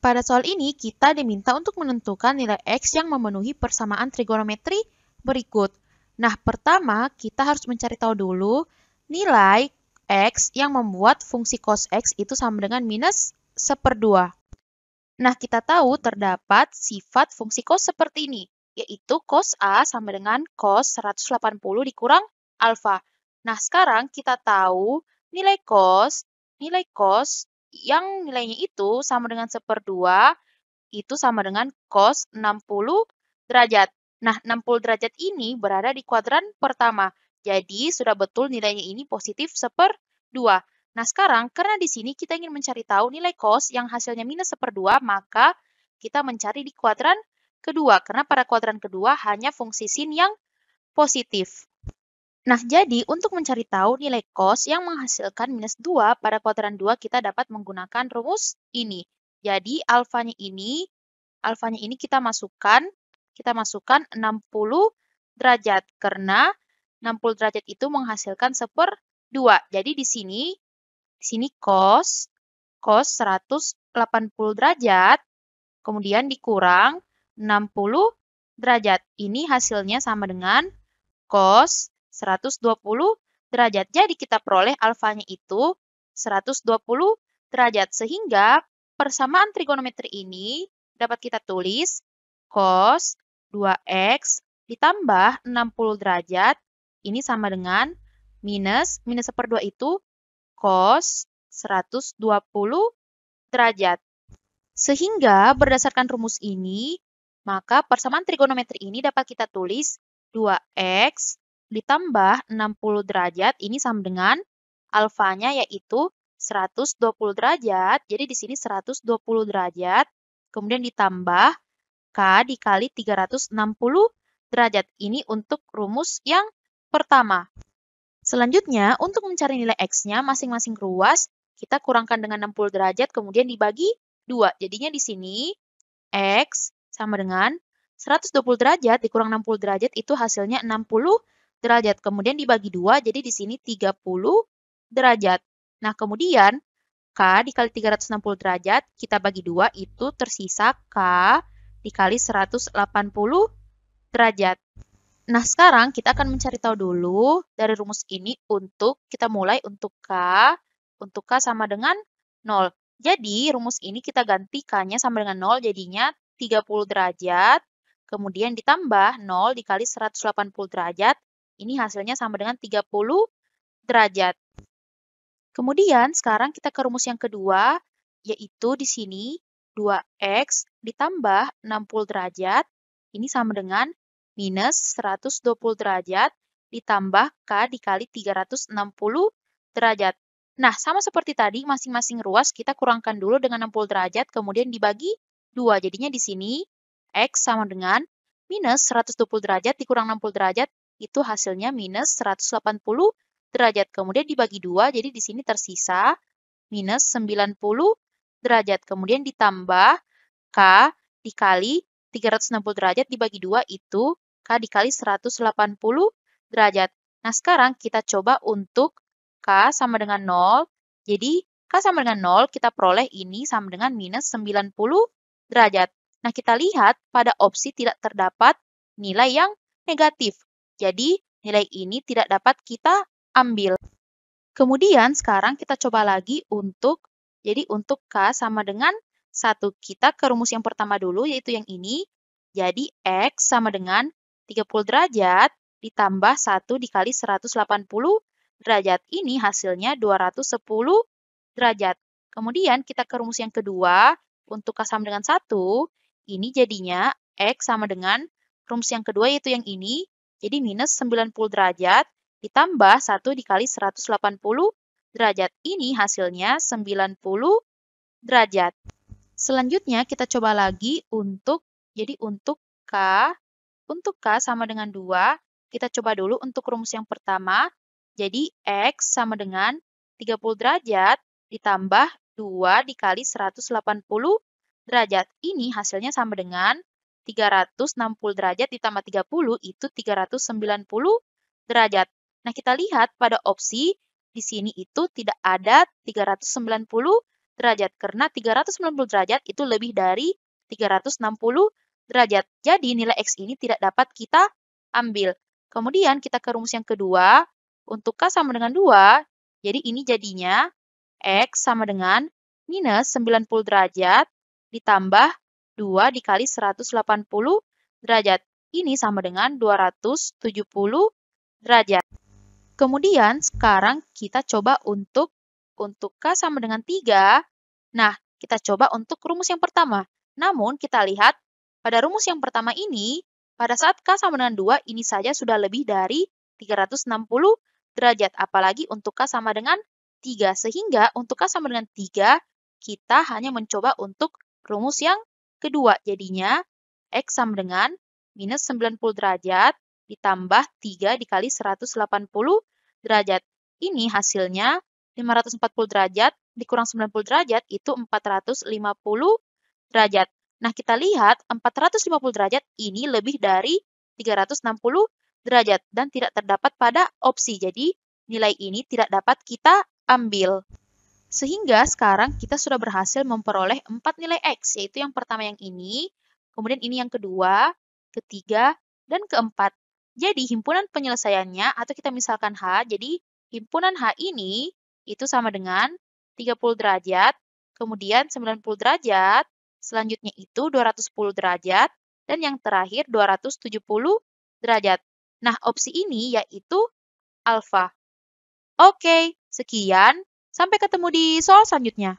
Pada soal ini, kita diminta untuk menentukan nilai X yang memenuhi persamaan trigonometri berikut. Nah, pertama kita harus mencari tahu dulu nilai X yang membuat fungsi cos X itu sama dengan minus seperdua. Nah, kita tahu terdapat sifat fungsi cos seperti ini, yaitu cos A sama dengan cos 180 dikurang alfa. Nah, sekarang kita tahu nilai cos, nilai cos yang nilainya itu sama dengan dua itu sama dengan cos 60 derajat. Nah, 60 derajat ini berada di kuadran pertama. Jadi, sudah betul nilainya ini positif dua. Nah, sekarang karena di sini kita ingin mencari tahu nilai cos yang hasilnya minus dua, maka kita mencari di kuadran kedua. Karena pada kuadran kedua hanya fungsi sin yang positif. Nah, jadi untuk mencari tahu nilai cos yang menghasilkan minus 2 pada kuadran 2, kita dapat menggunakan rumus ini. Jadi, alfanya ini, alfanya ini kita masukkan, kita masukkan 60 derajat, karena 60 derajat itu menghasilkan seper 2. Jadi, di sini, di sini cos, cos 180 derajat, kemudian dikurang 60 derajat. Ini hasilnya sama dengan cos. 120 derajat. Jadi kita peroleh alfanya itu 120 derajat. Sehingga persamaan trigonometri ini dapat kita tulis cos 2x ditambah 60 derajat. Ini sama dengan minus, minus 1 per 2 itu cos 120 derajat. Sehingga berdasarkan rumus ini, maka persamaan trigonometri ini dapat kita tulis 2x ditambah 60 derajat ini sama dengan alfanya yaitu 120 derajat. Jadi di sini 120 derajat kemudian ditambah K dikali 360 derajat. Ini untuk rumus yang pertama. Selanjutnya, untuk mencari nilai X-nya masing-masing ruas, kita kurangkan dengan 60 derajat, kemudian dibagi 2. Jadinya di sini, X sama dengan 120 derajat dikurang 60 derajat itu hasilnya 60 derajat. Kemudian dibagi dua, jadi di sini 30 derajat. Nah, kemudian K dikali 360 derajat, kita bagi dua, itu tersisa K dikali 180 derajat. Nah, sekarang kita akan mencari tahu dulu dari rumus ini untuk kita mulai untuk K. Untuk K sama dengan 0. Jadi, rumus ini kita ganti K-nya sama dengan 0, jadinya 30 derajat. Kemudian ditambah 0 dikali 180 derajat, ini hasilnya sama dengan 30 derajat. Kemudian sekarang kita ke rumus yang kedua, yaitu di sini 2x ditambah 60 derajat, ini sama dengan minus 120 derajat ditambah K dikali 360 derajat. Nah, sama seperti tadi, masing-masing ruas kita kurangkan dulu dengan 60 derajat, kemudian dibagi 2. Jadinya di sini, X sama dengan minus 120 derajat dikurang 60 derajat itu hasilnya minus 180 derajat. Kemudian dibagi dua, jadi di sini tersisa minus 90 derajat. Kemudian ditambah K dikali 360 derajat dibagi dua itu K dikali 180 derajat. Nah, sekarang kita coba untuk K sama dengan 0. Jadi, K sama dengan 0 kita peroleh ini sama dengan minus 90 derajat. Nah, kita lihat pada opsi tidak terdapat nilai yang negatif. Jadi, nilai ini tidak dapat kita ambil. Kemudian sekarang kita coba lagi untuk, jadi untuk K sama dengan satu Kita ke rumus yang pertama dulu, yaitu yang ini. Jadi X sama dengan 30 derajat ditambah 1 dikali 180 derajat. Ini hasilnya 210 derajat. Kemudian kita ke rumus yang kedua, untuk K sama dengan satu ini jadinya X sama dengan rumus yang kedua yaitu yang ini, jadi minus 90 derajat ditambah 1 dikali 180 derajat. Ini hasilnya 90 derajat. Selanjutnya kita coba lagi untuk, jadi untuk K, untuk K sama dengan 2, kita coba dulu untuk rumus yang pertama. Jadi X sama dengan 30 derajat ditambah 2 dikali 180 derajat. Ini hasilnya sama dengan 360 derajat ditambah 30 itu 390 derajat. Nah, kita lihat pada opsi di sini itu tidak ada 390 derajat karena 390 derajat itu lebih dari 360 derajat. Jadi nilai X ini tidak dapat kita ambil. Kemudian kita ke rumus yang kedua. Untuk K sama dengan 2, jadi ini jadinya X sama dengan minus 90 derajat ditambah 2 dikali 180 derajat. Ini sama dengan 270 derajat. Kemudian sekarang kita coba untuk untuk K sama dengan 3. Nah, kita coba untuk rumus yang pertama. Namun kita lihat pada rumus yang pertama ini, pada saat K sama dengan 2 ini saja sudah lebih dari 360 derajat. Apalagi untuk K sama dengan 3. Sehingga untuk K sama dengan 3, kita hanya mencoba untuk rumus yang kedua jadinya X sama dengan minus 90 derajat ditambah 3 dikali 180 derajat. Ini hasilnya 540 derajat dikurang 90 derajat itu 450 derajat. Nah, kita lihat 450 derajat ini lebih dari 360 derajat dan tidak terdapat pada opsi. Jadi, nilai ini tidak dapat kita ambil. Sehingga sekarang kita sudah berhasil memperoleh empat nilai X, yaitu yang pertama yang ini, kemudian ini yang kedua, ketiga, dan keempat. Jadi himpunan penyelesaiannya atau kita misalkan H, jadi himpunan H ini itu sama dengan 30 derajat, kemudian 90 derajat, selanjutnya itu 210 derajat, dan yang terakhir 270 derajat. Nah, opsi ini yaitu alfa. Oke, sekian Sampai ketemu di soal selanjutnya.